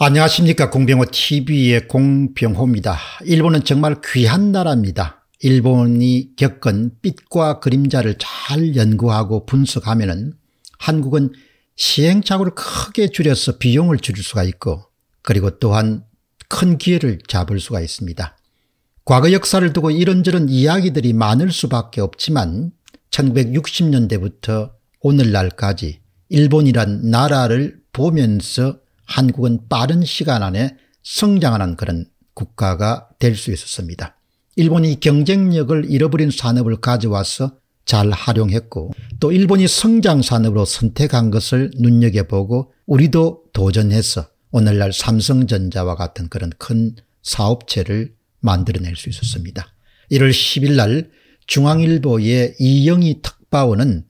안녕하십니까 공병호TV의 공병호입니다. 일본은 정말 귀한 나라입니다. 일본이 겪은 빛과 그림자를 잘 연구하고 분석하면 은 한국은 시행착오를 크게 줄여서 비용을 줄일 수가 있고 그리고 또한 큰 기회를 잡을 수가 있습니다. 과거 역사를 두고 이런저런 이야기들이 많을 수밖에 없지만 1960년대부터 오늘날까지 일본이란 나라를 보면서 한국은 빠른 시간 안에 성장하는 그런 국가가 될 수 있었습니다. 일본이 경쟁력을 잃어버린 산업을 가져와서 잘 활용했고 또 일본이 성장 산업으로 선택한 것을 눈여겨보고 우리도 도전해서 오늘날 삼성전자와 같은 그런 큰 사업체를 만들어낼 수 있었습니다. 1월 10일 날 중앙일보의 이영희 특파원은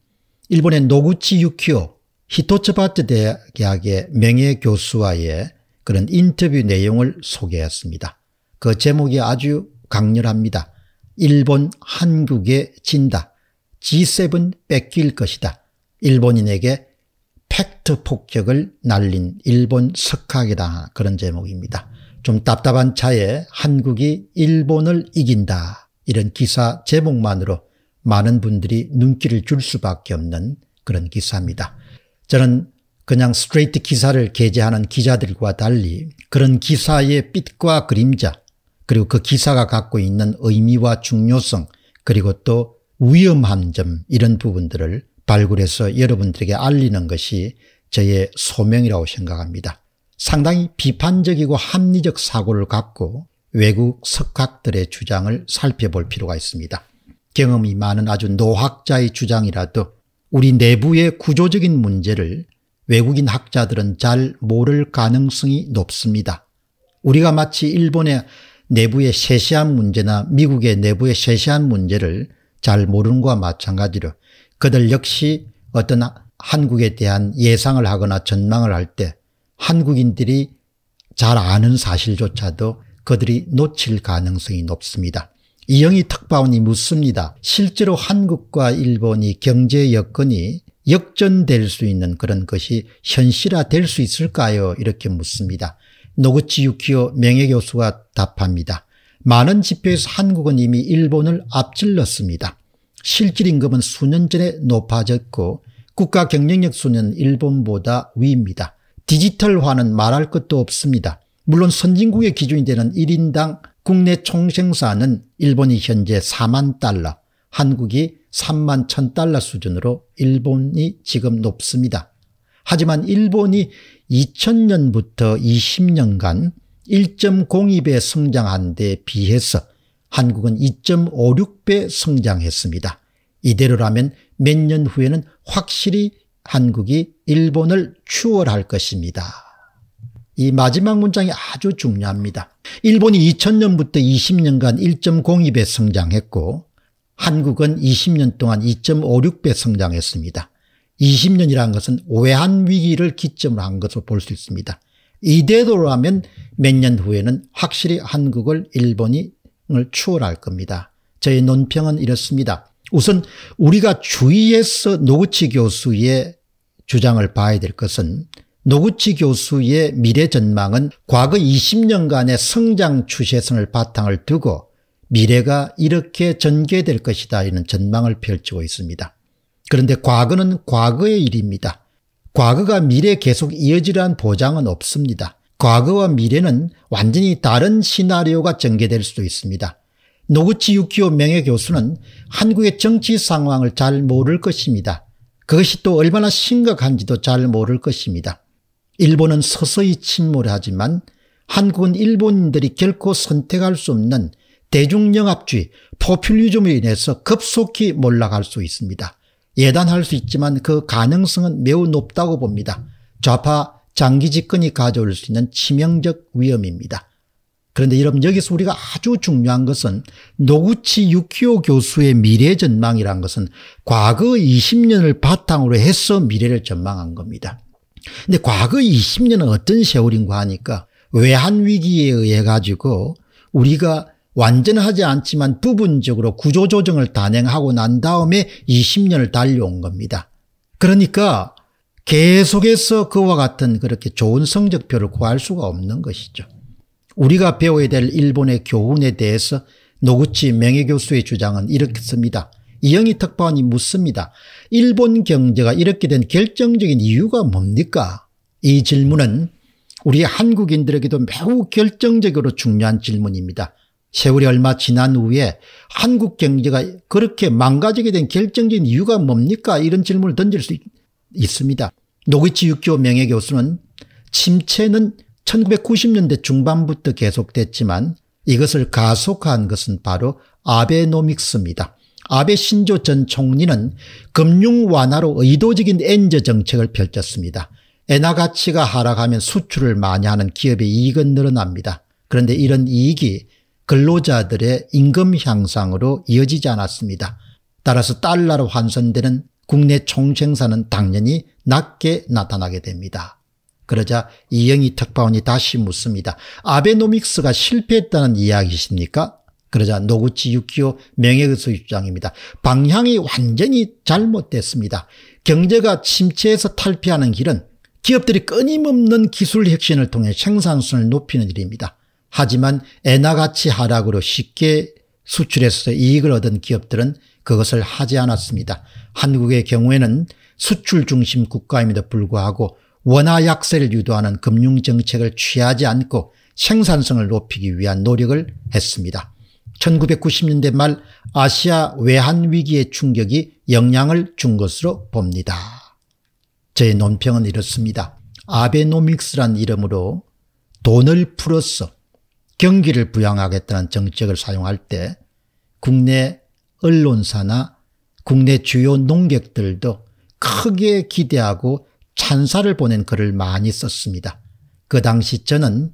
일본의 노구치 유키오 히토츠바트 대학의 명예 교수와의 그런 인터뷰 내용을 소개했습니다. 그 제목이 아주 강렬합니다. 일본 한국에 진다. G7 뺏길 것이다. 일본인에게 팩트 폭격을 날린 일본 석학이다. 그런 제목입니다. 좀 답답한 차에 한국이 일본을 이긴다. 이런 기사 제목만으로 많은 분들이 눈길을 줄 수밖에 없는 그런 기사입니다. 저는 그냥 스트레이트 기사를 게재하는 기자들과 달리 그런 기사의 빛과 그림자 그리고 그 기사가 갖고 있는 의미와 중요성 그리고 또 위험한 점 이런 부분들을 발굴해서 여러분들에게 알리는 것이 저의 소명이라고 생각합니다. 상당히 비판적이고 합리적 사고를 갖고 외국 석학들의 주장을 살펴볼 필요가 있습니다. 경험이 많은 아주 노학자의 주장이라도 우리 내부의 구조적인 문제를 외국인 학자들은 잘 모를 가능성이 높습니다. 우리가 마치 일본의 내부의 세세한 문제나 미국의 내부의 세세한 문제를 잘 모르는 것과 마찬가지로 그들 역시 어떤 한국에 대한 예상을 하거나 전망을 할 때 한국인들이 잘 아는 사실조차도 그들이 놓칠 가능성이 높습니다. 이영희 특파원이 묻습니다. 실제로 한국과 일본이 경제 여건이 역전될 수 있는 그런 것이 현실화될 수 있을까요? 이렇게 묻습니다. 노구치 유키오 명예교수가 답합니다. 많은 지표에서 한국은 이미 일본을 앞질렀습니다. 실질임금은 수년 전에 높아졌고 국가 경쟁력 수는 일본보다 위입니다. 디지털화는 말할 것도 없습니다. 물론 선진국의 기준이 되는 1인당 국내 총생산은 일본이 현재 4만 달러, 한국이 3만 1 0달러 수준으로 일본이 지금 높습니다. 하지만 일본이 2000년부터 20년간 1.02배 성장한 데 비해서 한국은 2.56배 성장했습니다. 이대로라면 몇 년 후에는 확실히 한국이 일본을 추월할 것입니다. 이 마지막 문장이 아주 중요합니다. 일본이 2000년부터 20년간 1.02배 성장했고 한국은 20년 동안 2.56배 성장했습니다. 20년이라는 것은 외환 위기를 기점으로 한 것으로 볼 수 있습니다. 이대로라면 몇 년 후에는 확실히 한국을 일본이 추월할 겁니다. 저의 논평은 이렇습니다. 우선 우리가 주의해서 노구치 교수의 주장을 봐야 될 것은 노구치 교수의 미래 전망은 과거 20년간의 성장 추세선을 바탕을 두고 미래가 이렇게 전개될 것이다 이런 전망을 펼치고 있습니다. 그런데 과거는 과거의 일입니다. 과거가 미래 계속 이어지라 보장은 없습니다. 과거와 미래는 완전히 다른 시나리오가 전개될 수도 있습니다. 노구치 유키오 명예교수는 한국의 정치 상황을 잘 모를 것입니다. 그것이 또 얼마나 심각한지도 잘 모를 것입니다. 일본은 서서히 침몰하지만 한국은 일본인들이 결코 선택할 수 없는 대중영합주의 포퓰리즘에 인해서 급속히 몰락할 수 있습니다. 예단할 수 있지만 그 가능성은 매우 높다고 봅니다. 좌파 장기 집권이 가져올 수 있는 치명적 위험입니다. 그런데 여러분 여기서 우리가 아주 중요한 것은 노구치 유키오 교수의 미래 전망이란 것은 과거 20년을 바탕으로 해서 미래를 전망한 겁니다. 근데 과거 20년은 어떤 세월인가 하니까 외환 위기에 의해 가지고 우리가 완전하지 않지만 부분적으로 구조조정을 단행하고 난 다음에 20년을 달려온 겁니다. 그러니까 계속해서 그와 같은 그렇게 좋은 성적표를 구할 수가 없는 것이죠. 우리가 배워야 될 일본의 교훈에 대해서 노구치 명예교수의 주장은 이렇습니다. 이영희 특파원이 묻습니다. 일본 경제가 이렇게 된 결정적인 이유가 뭡니까? 이 질문은 우리 한국인들에게도 매우 결정적으로 중요한 질문입니다. 세월이 얼마 지난 후에 한국 경제가 그렇게 망가지게 된 결정적인 이유가 뭡니까? 이런 질문을 던질 수 있, 습니다 노기치 육교 명예교수는 침체는 1990년대 중반부터 계속됐지만 이것을 가속화한 것은 바로 아베노믹스입니다. 아베 신조 전 총리는 금융 완화로 의도적인 엔저 정책을 펼쳤습니다. 엔화 가치가 하락하면 수출을 많이 하는 기업의 이익은 늘어납니다. 그런데 이런 이익이 근로자들의 임금 향상으로 이어지지 않았습니다. 따라서 달러로 환산되는 국내 총생산은 당연히 낮게 나타나게 됩니다. 그러자 이영희 특파원이 다시 묻습니다. 아베노믹스가 실패했다는 이야기십니까? 그러자 노구치 육키오 명예의소입장입니다. 방향이 완전히 잘못됐습니다. 경제가 침체에서 탈피하는 길은 기업들이 끊임없는 기술 혁신을 통해 생산성을 높이는 일입니다. 하지만 엔나가치 하락으로 쉽게 수출해서 이익을 얻은 기업들은 그것을 하지 않았습니다. 한국의 경우에는 수출 중심 국가임에도 불구하고 원화 약세를 유도하는 금융정책을 취하지 않고 생산성을 높이기 위한 노력을 했습니다. 1990년대 말 아시아 외환 위기의 충격이 영향을 준 것으로 봅니다. 저의 논평은 이렇습니다. 아베노믹스란 이름으로 돈을 풀어서 경기를 부양하겠다는 정책을 사용할 때 국내 언론사나 국내 주요 농객들도 크게 기대하고 찬사를 보낸 글을 많이 썼습니다. 그 당시 저는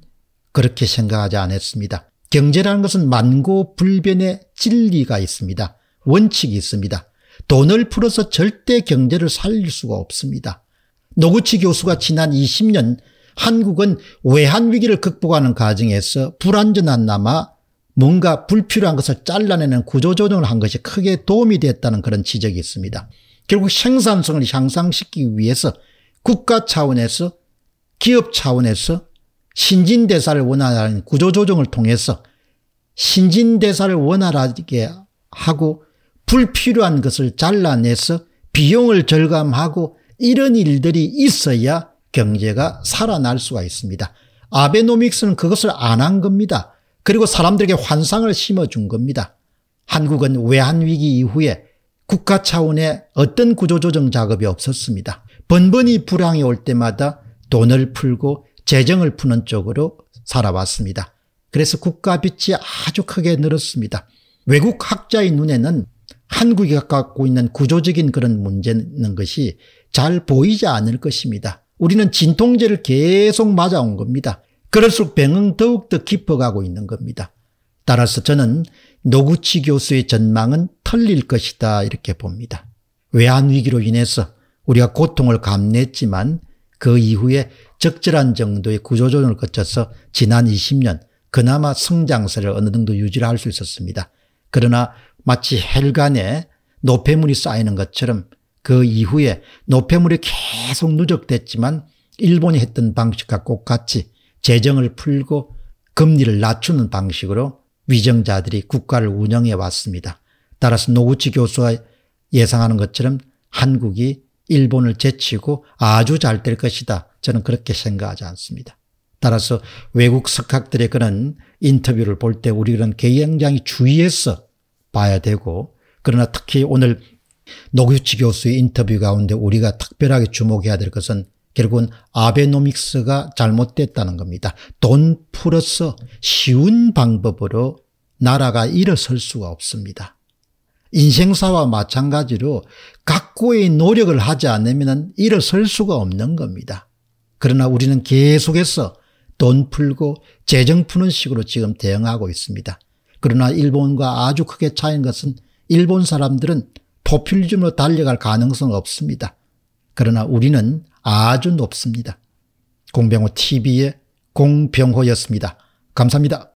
그렇게 생각하지 않았습니다. 경제라는 것은 만고불변의 진리가 있습니다. 원칙이 있습니다. 돈을 풀어서 절대 경제를 살릴 수가 없습니다. 노구치 교수가 지난 20년 한국은 외환 위기를 극복하는 과정에서 불완전한 남아 뭔가 불필요한 것을 잘라내는 구조조정을 한 것이 크게 도움이 됐다는 그런 지적이 있습니다. 결국 생산성을 향상시키기 위해서 국가 차원에서 기업 차원에서 신진대사를 원활한 구조조정을 통해서 신진대사를 원활하게 하고 불필요한 것을 잘라내서 비용을 절감하고 이런 일들이 있어야 경제가 살아날 수가 있습니다. 아베노믹스는 그것을 안 한 겁니다. 그리고 사람들에게 환상을 심어준 겁니다. 한국은 외환위기 이후에 국가 차원의 어떤 구조조정 작업이 없었습니다. 번번이 불황이 올 때마다 돈을 풀고 재정을 푸는 쪽으로 살아왔습니다. 그래서 국가 빚이 아주 크게 늘었습니다. 외국 학자의 눈에는 한국이 갖고 있는 구조적인 그런 문제는 것이 잘 보이지 않을 것입니다. 우리는 진통제를 계속 맞아온 겁니다. 그럴수록 병은 더욱더 깊어가고 있는 겁니다. 따라서 저는 노구치 교수의 전망은 틀릴 것이다 이렇게 봅니다. 외환위기로 인해서 우리가 고통을 감냈지만 그 이후에 적절한 정도의 구조조정을 거쳐서 지난 20년 그나마 성장세를 어느 정도 유지를 할 수 있었습니다. 그러나 마치 혈관에 노폐물이 쌓이는 것처럼 그 이후에 노폐물이 계속 누적됐지만 일본이 했던 방식과 똑같이 재정을 풀고 금리를 낮추는 방식으로 위정자들이 국가를 운영해 왔습니다. 따라서 노구치 교수가 예상하는 것처럼 한국이 일본을 제치고 아주 잘 될 것이다. 저는 그렇게 생각하지 않습니다. 따라서 외국 석학들의 그런 인터뷰를 볼 때 우리는 굉장히 주의해서 봐야 되고 그러나 특히 오늘 노규치 교수의 인터뷰 가운데 우리가 특별하게 주목해야 될 것은 결국은 아베노믹스가 잘못됐다는 겁니다. 돈 풀어서 쉬운 방법으로 나라가 일어설 수가 없습니다. 인생사와 마찬가지로 각고의 노력을 하지 않으면 일어설 수가 없는 겁니다. 그러나 우리는 계속해서 돈 풀고 재정 푸는 식으로 지금 대응하고 있습니다. 그러나 일본과 아주 크게 차이인 것은 일본 사람들은 포퓰리즘으로 달려갈 가능성 없습니다. 그러나 우리는 아주 높습니다. 공병호 TV의 공병호였습니다. 감사합니다.